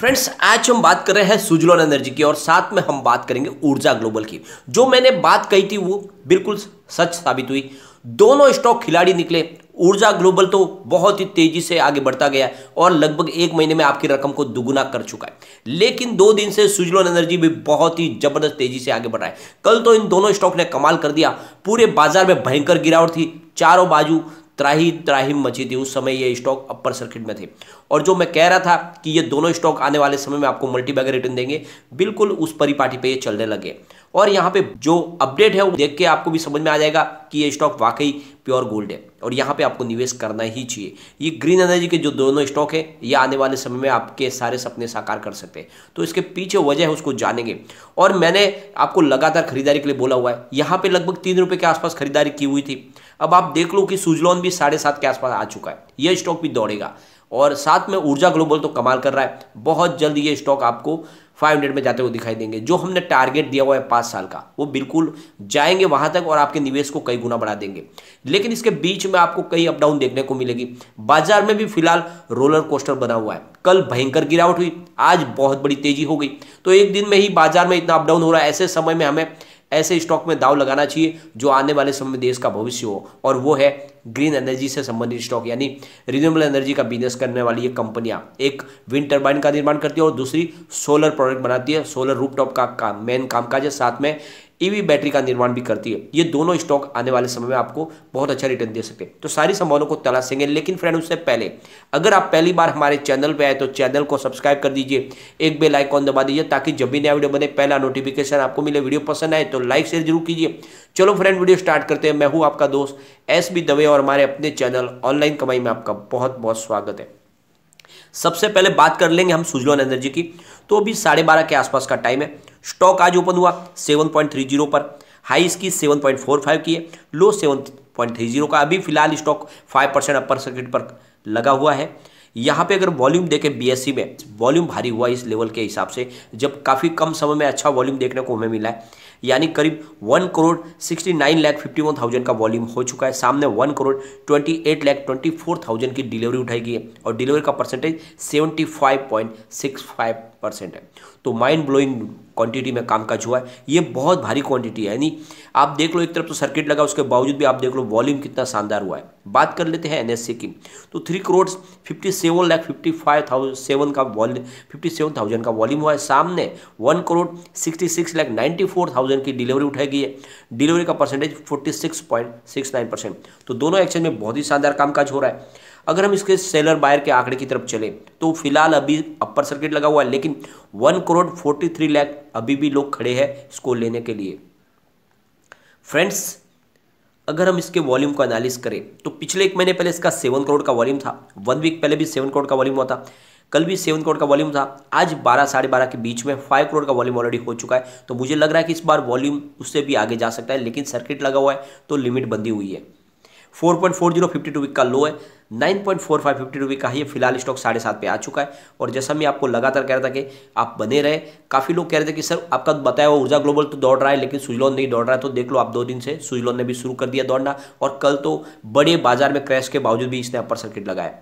friends आज हम बात कर रहे हैं सुजलॉन एनर्जी की और साथ में हम बात करेंगे ऊर्जा ग्लोबल की जो मैंने बात कही थी वो बिल्कुल सच साबित हुई दोनों स्टॉक खिलाड़ी निकले ऊर्जा ग्लोबल तो बहुत ही तेजी से आगे बढ़ता गया और लगभग एक महीने में आपकी रकम को दुगुना कर चुका है लेकिन दो दिन से सुजलॉन एनर्जी भी बहुत ही जबरदस्त तेजी से आगे बढ़ रहा है कल तो इन दोनों स्टॉक ने कमाल कर दिया पूरे बाजार में भयंकर गिरावट थी चारों बाजू त्राही त्राही मची थी उस समय ये स्टॉक अपर सर्किट में थे और जो मैं कह रहा था कि ये दोनों स्टॉक आने वाले समय में आपको मल्टीबैगर रिटर्न देंगे बिल्कुल उस परिपाटी पे ये चलने लगे और यहाँ पे जो अपडेट है वो देख के आपको भी समझ में आ जाएगा कि ये स्टॉक वाकई प्योर गोल्ड है और यहाँ पे आपको निवेश करना ही चाहिए ये ग्रीन एनर्जी के जो दोनों स्टॉक है ये आने वाले समय में आपके सारे सपने साकार कर सकते हैं तो इसके पीछे वजह है उसको जानेंगे और मैंने आपको लगातार खरीदारी के लिए बोला हुआ है यहाँ पे लगभग तीन रुपये के आसपास खरीदारी की हुई थी अब आप देख लो कि सुजलॉन भी साढ़े सात के आसपास आ चुका है यह स्टॉक भी दौड़ेगा और साथ में ऊर्जा ग्लोबल तो कमाल कर रहा है बहुत जल्द ये स्टॉक आपको 500 में जाते हुए दिखाई देंगे जो हमने टारगेट दिया हुआ है पाँच साल का वो बिल्कुल जाएंगे वहाँ तक और आपके निवेश को कई गुना बढ़ा देंगे लेकिन इसके बीच में आपको कई अप डाउन देखने को मिलेगी बाजार में भी फिलहाल रोलर कोस्टर बना हुआ है कल भयंकर गिरावट हुई आज बहुत बड़ी तेजी हो गई तो एक दिन में ही बाजार में इतना अपडाउन हो रहा है ऐसे समय में हमें ऐसे स्टॉक में दाव लगाना चाहिए जो आने वाले समय में देश का भविष्य हो और वो है ग्रीन एनर्जी से संबंधित स्टॉक यानी रिन्यूएबल एनर्जी का बिजनेस करने वाली ये कंपनियां एक विंड टर्बाइन का निर्माण करती है और दूसरी सोलर प्रोडक्ट बनाती है सोलर रूपटॉप का, का मेन कामकाज है साथ में ईवी e बैटरी का निर्माण भी करती है ये दोनों स्टॉक आने वाले समय में आपको बहुत अच्छा रिटर्न दे सकते हैं तो सारी संभावनाओं को तलाशेंगे लेकिन फ्रेंड उससे पहले अगर आप पहली बार हमारे चैनल पर आए तो चैनल को सब्सक्राइब कर दीजिए एक बेल आइकॉन दबा दीजिए ताकि जब भी नया वीडियो बने पहला नोटिफिकेशन आपको मिले वीडियो पसंद आए तो लाइक शेयर जरूर कीजिए चलो फ्रेंड वीडियो स्टार्ट करते हैं मैं हूँ आपका दोस्त एस बी दवे और हमारे अपने चैनल ऑनलाइन कमाई में आपका बहुत बहुत स्वागत है सबसे पहले बात कर लेंगे हम सुजलॉन एनर्जी की तो अभी साढ़े बारह के आसपास का टाइम है स्टॉक आज ओपन हुआ सेवन पॉइंट थ्री जीरो पर हाई इसकी सेवन पॉइंट फोर फाइव की है low seven point three zero का अभी फिलहाल stock five percent upper circuit पर लगा हुआ है यहाँ पे अगर वॉल्यूम देखें बीएससी e में वॉल्यूम भारी हुआ इस लेवल के हिसाब से जब काफ़ी कम समय में अच्छा वॉल्यूम देखने को हमें मिला है यानी करीब one crore sixty nine lakh fifty one thousand का वॉल्यूम हो चुका है सामने one crore twenty eight lakh twenty four thousand की डिलीवरी उठाई गई है और डिलीवरी का percentage seventy five point six five percent है तो माइंड ब्लोइंग क्वांटिटी में कामकाज हुआ है ये बहुत भारी क्वांटिटी है यानी आप देख लो एक तरफ तो सर्किट लगा उसके बावजूद भी आप देख लो वॉल्यूम कितना शानदार हुआ है बात कर लेते हैं एनएससी की तो three crore fifty seven lakh fifty five thousand seven का वॉल्यूम फिफ्टी सेवन थाउजेंड का वॉल्यूम हुआ है सामने one crore sixty six lakh ninety four thousand की डिलीवरी उठाई गई है डिलीवरी का percentage forty six point six nine percent तो दोनों एक्सचेंज में बहुत ही शानदार कामकाज हो रहा है अगर हम इसके सेलर बायर के आंकड़े की तरफ चले तो फिलहाल अभी अपर सर्किट लगा हुआ है लेकिन one crore forty three lakh अभी भी लोग खड़े हैं इसको लेने के लिए फ्रेंड्स अगर हम इसके वॉल्यूम को एनालिस करें तो पिछले एक महीने पहले इसका सेवन करोड़ का वॉल्यूम था वन वीक पहले भी सेवन करोड़ का वॉल्यूम हुआ था कल भी सेवन करोड़ का वॉल्यूम था आज बारह साढ़े बारह के बीच में फाइव करोड़ का वॉल्यूम ऑलरेडी हो चुका है तो मुझे लग रहा है कि इस बार वॉल्यूम उससे भी आगे जा सकता है लेकिन सर्किट लगा हुआ है तो लिमिट बंदी हुई है four point four zero fifty week का लो है nine point four five fifty two week का ये फिलहाल स्टॉक साढ़े सात पे आ चुका है और जैसा मैं आपको लगातार कह रहा था कि आप बने रहे काफ़ी लोग कह रहे थे कि सर आपका तो बताया हुआ ऊर्जा ग्लोबल तो दौड़ रहा है लेकिन सुजलोन नहीं दौड़ रहा है तो देख लो आप दो दिन से सुजलोन ने भी शुरू कर दिया दौड़ना और कल तो बड़े बाजार में क्रैश के बावजूद भी इसने अपर सर्किट लगाया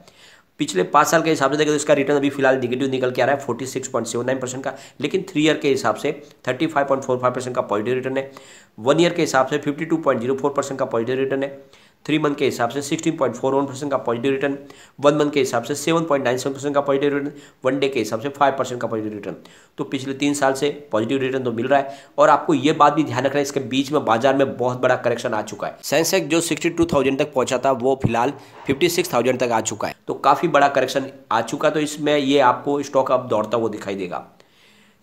पिछले पाँच साल के हिसाब से देखें तो इसका रिटर्न अभी फिलहाल निगेटिव निकल के आ रहा है forty six point seven nine percent का लेकिन थ्री ईयर के हिसाब से thirty five point four five percent का पॉजिटिव रिटर्न है वन ईयर के हिसाब से fifty two point zero four percent का पॉजिटिव रिटर्न है थ्री मंथ के हिसाब से sixteen point four one percent का पॉजिटिव रिटर्न वन मंथ के हिसाब से seven point nine seven percent का पॉजिटिव रिटर्न वन डे के हिसाब से फाइव परसेंट का पॉजिटिव रिटर्न तो पिछले तीन साल से पॉजिटिव रिटर्न तो मिल रहा है और आपको ये बात भी ध्यान रखना है इसके बीच में बाजार में बहुत बड़ा करेक्शन आ चुका है सेंसेक्स जो सिक्सटी टू थाउजेंड तक पहुंचा था वो फिलहाल फिफ्टी सिक्स थाउजेंड तक आ चुका है तो काफ़ी बड़ा करेक्शन आ चुका तो इसमें ये आपको स्टॉक अब दौड़ता हुआ दिखाई देगा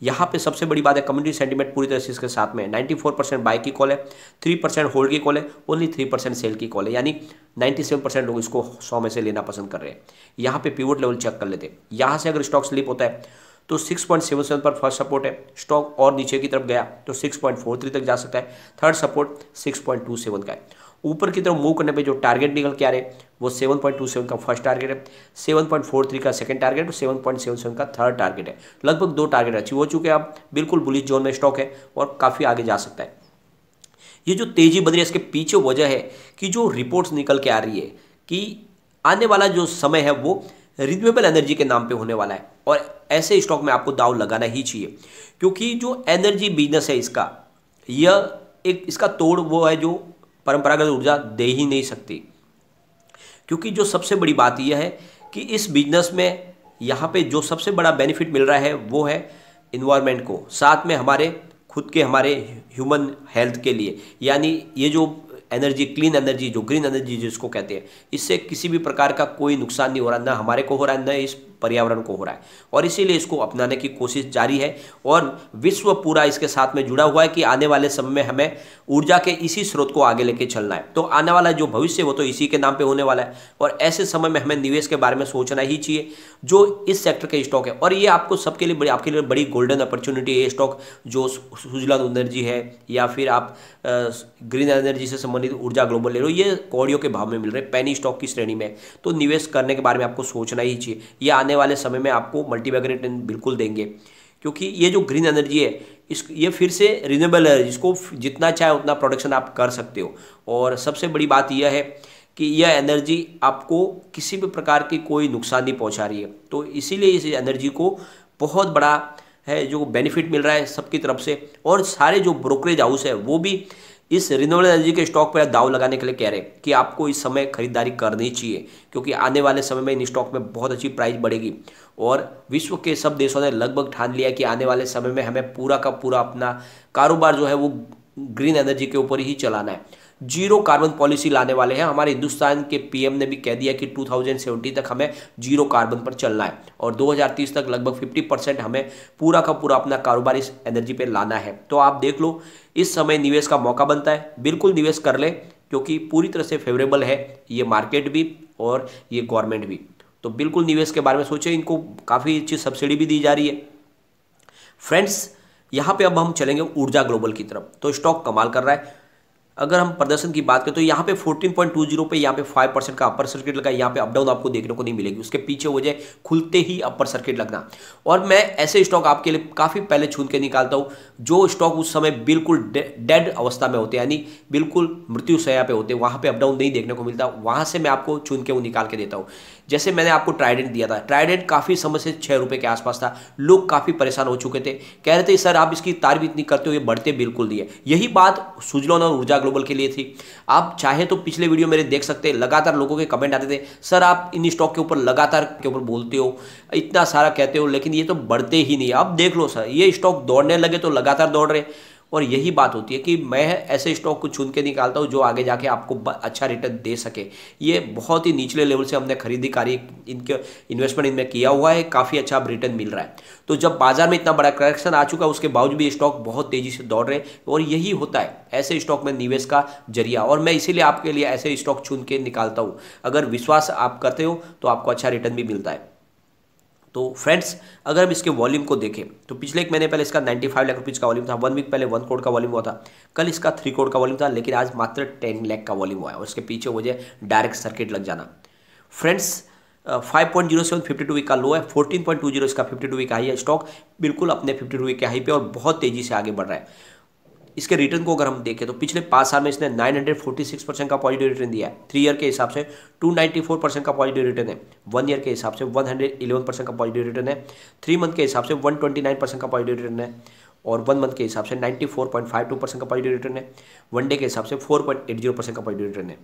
यहाँ पे सबसे बड़ी बात है कम्युनिटी सेंटीमेंट पूरी तरह से इसके साथ में नाइन्टी 94 परसेंट बाय की कॉल है 3 परसेंट होल्ड की कॉल है ओनली 3 परसेंट सेल की कॉल है यानी 97 परसेंट लोग इसको सौ में से लेना पसंद कर रहे हैं यहाँ पे पीवोट लेवल चेक कर लेते हैं यहाँ से अगर स्टॉक स्लिप होता है तो सेवन पर फर्स्ट सपोर्ट है स्टॉक और नीचे की तरफ गया तो थ्री तक जा सकता है थर्ड सपोर्ट सेवन का है ऊपर की तरफ मूव करने पे जो टारगेट निकल के आ रहे वो 7.27 का फर्स्ट टारगेट है 7.43 का सेकंड टारगेट और 7.77 का थर्ड टारगेट है लगभग दो टारगेट अचीव हो चुके हैं अब बिल्कुल बुलिस जोन में स्टॉक है और काफ़ी आगे जा सकता है ये जो तेज़ी बन रही है इसके पीछे वजह है कि जो रिपोर्ट्स निकल के आ रही है कि आने वाला जो समय है वो रिन्यूएबल एनर्जी के नाम पर होने वाला है और ऐसे स्टॉक में आपको दाव लगाना ही चाहिए क्योंकि जो एनर्जी बिजनेस है इसका यह एक इसका तोड़ वो है जो परंपरागत ऊर्जा दे ही नहीं सकती क्योंकि जो सबसे बड़ी बात यह है कि इस बिजनेस में यहाँ पे जो सबसे बड़ा बेनिफिट मिल रहा है वो है इन्वायरमेंट को साथ में हमारे खुद के हमारे ह्यूमन हेल्थ के लिए यानी ये जो एनर्जी क्लीन एनर्जी जो ग्रीन एनर्जी जिसको कहते हैं इससे किसी भी प्रकार का कोई नुकसान नहीं हो रहा ना हमारे को हो रहा है ना इस पर्यावरण को हो रहा है और इसीलिए इसको अपनाने की कोशिश जारी है और विश्व पूरा इसके साथ में जुड़ा हुआ है कि आने वाले समय में हमें ऊर्जा के इसी स्रोत को आगे लेके चलना है तो आने वाला जो भविष्य वो तो इसी के नाम पे होने वाला है और ऐसे समय में हमें निवेश के बारे में सोचना ही चाहिए जो इस सेक्टर के स्टॉक है और ये आपको सबके लिए बड़ी आपके लिए बड़ी गोल्डन अपॉर्चुनिटी है स्टॉक जो सुजलान एनर्जी है या फिर आप ग्रीन एनर्जी से संबंधित खरीद ऊर्जा ग्लोबल ले लो ये कौड़ियों के भाव में मिल रहे हैं पैनी स्टॉक की श्रेणी में तो निवेश करने के बारे में आपको सोचना ही चाहिए ये आने वाले समय में आपको मल्टीबैगर रिटर्न बिल्कुल देंगे क्योंकि ये जो ग्रीन एनर्जी है इस ये फिर से रिन्यूएबल है जिसको जितना चाहे उतना प्रोडक्शन आप कर सकते हो और सबसे बड़ी बात यह है कि यह एनर्जी आपको किसी भी प्रकार की कोई नुकसान नहीं पहुंचा रही है तो इसीलिए इस एनर्जी को बहुत बड़ा है जो बेनिफिट मिल रहा है सबकी तरफ से और सारे जो ब्रोकरेज हाउस है वो भी इस रिन्यूएबल एनर्जी के स्टॉक पर दाव लगाने के लिए कह रहे हैं कि आपको इस समय खरीदारी करनी चाहिए क्योंकि आने वाले समय में इन स्टॉक में बहुत अच्छी प्राइस बढ़ेगी और विश्व के सब देशों ने लगभग ठान लिया कि आने वाले समय में हमें पूरा का पूरा अपना कारोबार जो है वो ग्रीन एनर्जी के ऊपर ही चलाना है जीरो कार्बन पॉलिसी लाने वाले हैं हमारे हिंदुस्तान के पीएम ने भी कह दिया कि 2070 तक हमें जीरो कार्बन पर चलना है और 2030 तक लगभग 50 परसेंट हमें पूरा का पूरा अपना कारोबार इस एनर्जी पे लाना है तो आप देख लो इस समय निवेश का मौका बनता है बिल्कुल निवेश कर ले क्योंकि पूरी तरह से फेवरेबल है ये मार्केट भी और ये गवर्नमेंट भी तो बिल्कुल निवेश के बारे में सोचें इनको काफ़ी अच्छी सब्सिडी भी दी जा रही है फ्रेंड्स यहाँ पे अब हम चलेंगे ऊर्जा ग्लोबल की तरफ तो स्टॉक कमाल कर रहा है अगर हम प्रदर्शन की बात करें तो यहाँ पे 14.20 पे यहाँ पे 5 परसेंट का अपर सर्किट लगा यहाँ पे अप डाउन आपको देखने को नहीं मिलेगी उसके पीछे हो जाए खुलते ही अपर सर्किट लगना और मैं ऐसे स्टॉक आपके लिए काफ़ी पहले छून के निकालता हूँ जो स्टॉक उस समय बिल्कुल डेड अवस्था में होते यानी बिल्कुल मृत्यु सया पे होते वहाँ पे अप डाउन नहीं देखने को मिलता वहाँ से मैं आपको चुन के वो निकाल के देता हूँ जैसे मैंने आपको ट्राइडेंट दिया था ट्राइडेंट काफ़ी समय से छः रुपये के आसपास था लोग काफ़ी परेशान हो चुके थे कह रहे थे सर आप इसकी तारीफ इतनी करते हो ये बढ़ते बिल्कुल दिए यही बात सुजलोन और ऊर्जा ग्लोबल के लिए थी आप चाहे तो पिछले वीडियो मेरे देख सकते हैं लगातार लोगों के कमेंट आते थे सर आप इन स्टॉक के ऊपर लगातार के ऊपर बोलते हो इतना सारा कहते हो लेकिन ये तो बढ़ते ही नहीं अब देख लो सर ये स्टॉक दौड़ने लगे तो लगातार लगातार दौड़ रहे और यही बात होती है कि मैं ऐसे स्टॉक को चुन के निकालता हूँ जो आगे जाके आपको अच्छा रिटर्न दे सके ये बहुत ही निचले लेवल से हमने खरीदी कार्य इनके इन्वेस्टमेंट इनमें किया हुआ है काफ़ी अच्छा रिटर्न मिल रहा है तो जब बाजार में इतना बड़ा करेक्शन आ चुका है उसके बावजूद भी स्टॉक बहुत तेज़ी से दौड़ रहे और यही होता है ऐसे स्टॉक में निवेश का जरिया और मैं इसीलिए आपके लिए ऐसे स्टॉक चुन के निकालता हूँ अगर विश्वास आप करते हो तो आपको अच्छा रिटर्न भी मिलता है तो फ्रेंड्स अगर हम इसके वॉल्यूम को देखें तो पिछले एक महीने पहले इसका 95 लाख रुपीज़ का वॉल्यूम था वन वीक पहले वन करोड़ का वॉल्यूम हुआ था कल इसका थ्री करोड़ का वॉल्यूम था लेकिन आज मात्र टेन लाख का वॉल्यूम हुआ है और इसके पीछे वजह डायरेक्ट सर्किट लग जाना friends five point zero seven fifty two week का लो है फोर्टीन पॉइंट टू जीरो इसका फिफ्टी टू का हाई है स्टॉक बिल्कुल अपने फिफ्टी टू वी के हाई पे और बहुत तेज़ी से आगे बढ़ रहा है इसके रिटर्न को अगर हम देखें तो पिछले पाँच साल में इसने 946 परसेंट का पॉजिटिव रिटर्न दिया है थ्री ईयर के हिसाब से 294 परसेंट का पॉजिटिव रिटर्न है वन ईयर के हिसाब से 111 परसेंट का पॉजिटिव रिटर्न है थ्री मंथ के हिसाब से 129 परसेंट का पॉजिटिव रिटर्न है और वन मंथ के हिसाब से 94.52 परसेंट का पॉजिटिव रिटर्न है वन डे के हिसाब से 4.80 परसेंट का पॉजिटिव रिटर्न है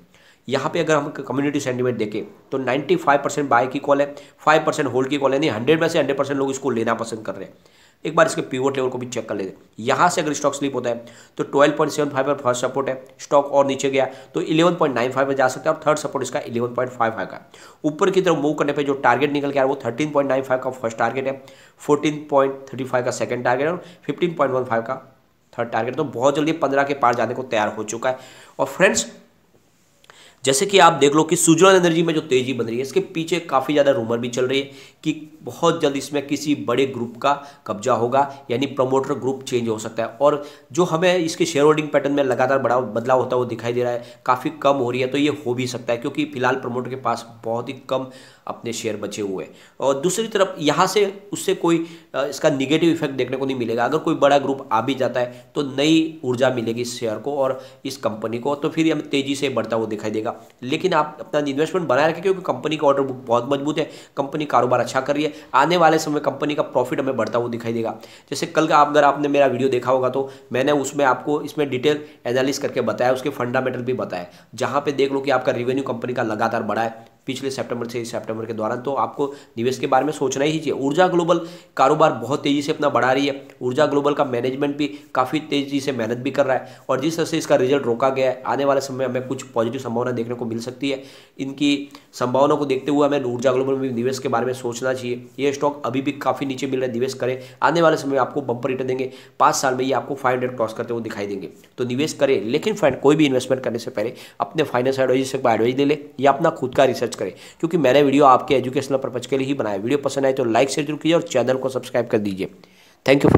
यहाँ पे अगर हम कम्युनिटी सेंटीमेंट देखें तो 95 परसेंट बाय की कॉल है 5 परसेंट होल्ड की कॉल है नहीं 100 में से 100 परसेंट लोग इसको लेना पसंद कर रहे हैं एक बार इसके पीवट लेवल को भी चेक कर लेते हैं यहाँ से अगर स्टॉक स्लिप होता है तो 12.75 पर फर्स्ट सपोर्ट है स्टॉक और नीचे गया तो 11.95 पर जा सकता है और थर्ड सपोर्ट इसका 11.55 का ऊपर की तरफ मूव करने पे जो टारगेट निकल गया वो थर्टीन पॉइंट वो 13.95 का फर्स्ट टारगेट है 14.35 का सेकंड टारगेट पॉइंट और फाइव का थर्ड टारगेट तो बहुत जल्दी पंद्रह के पार जाने को तैयार हो चुका है और फ्रेंड्स जैसे कि आप देख लो कि सुजलन एनर्जी में जो तेजी बन रही है इसके पीछे काफ़ी ज़्यादा रूमर भी चल रही है कि बहुत जल्द इसमें किसी बड़े ग्रुप का कब्जा होगा यानी प्रमोटर ग्रुप चेंज हो सकता है और जो हमें इसके शेयर होल्डिंग पैटर्न में लगातार बड़ा बदलाव होता है वो दिखाई दे रहा है काफ़ी कम हो रही है तो ये हो भी सकता है क्योंकि फिलहाल प्रमोटर के पास बहुत ही कम अपने शेयर बचे हुए हैं और दूसरी तरफ यहाँ से उससे कोई इसका निगेटिव इफेक्ट देखने को नहीं मिलेगा अगर कोई बड़ा ग्रुप आ भी जाता है तो नई ऊर्जा मिलेगी इस शेयर को और इस कंपनी को तो फिर हमें तेज़ी से बढ़ता हुआ दिखाई देगा लेकिन आप अपना इन्वेस्टमेंट बनाए रखें क्योंकि कंपनी का ऑर्डर बुक बहुत मजबूत है कंपनी कारोबार अच्छा कर रही है आने वाले समय कंपनी का प्रॉफिट हमें बढ़ता हुआ दिखाई देगा जैसे कल का अगर आपने मेरा वीडियो देखा होगा तो मैंने उसमें आपको इसमें डिटेल एनालिस करके बताया उसके फंडामेंटल भी बताया जहाँ पे देख लो कि आपका रेवेन्यू कंपनी का लगातार बढ़ा है पिछले सितंबर से इस के दौरान तो आपको निवेश के बारे में सोचना ही चाहिए ऊर्जा ग्लोबल कारोबार बहुत तेज़ी से अपना बढ़ा रही है ऊर्जा ग्लोबल का मैनेजमेंट भी काफ़ी तेज़ी से मेहनत भी कर रहा है और जिस तरह से इसका रिजल्ट रोका गया है आने वाले समय हमें कुछ पॉजिटिव संभावना देखने को मिल सकती है इनकी संभावना को देखते हुए हमें ऊर्जा ग्लोबल में निवेश के बारे में सोचना चाहिए ये स्टॉक अभी भी काफ़ी नीचे मिल रहा है निवेश करें आने वाले समय आपको बंपर रिटर्न देंगे पाँच साल में ये आपको फाइव हंड्रेड क्रॉस करते हुए दिखाई देंगे तो निवेश करें लेकिन फ्रेंड कोई भी इन्वेस्टमेंट करने से पहले अपने फाइनेंस एडवाइजर से एडवाइज ले ले या अपना खुद का रिसर्च करें क्योंकि मैंने वीडियो आपके एजुकेशनल पर्पज के लिए ही बनाया वीडियो पसंद आए तो लाइक शेयर जरूर कीजिए और चैनल को सब्सक्राइब कर दीजिए थैंक यू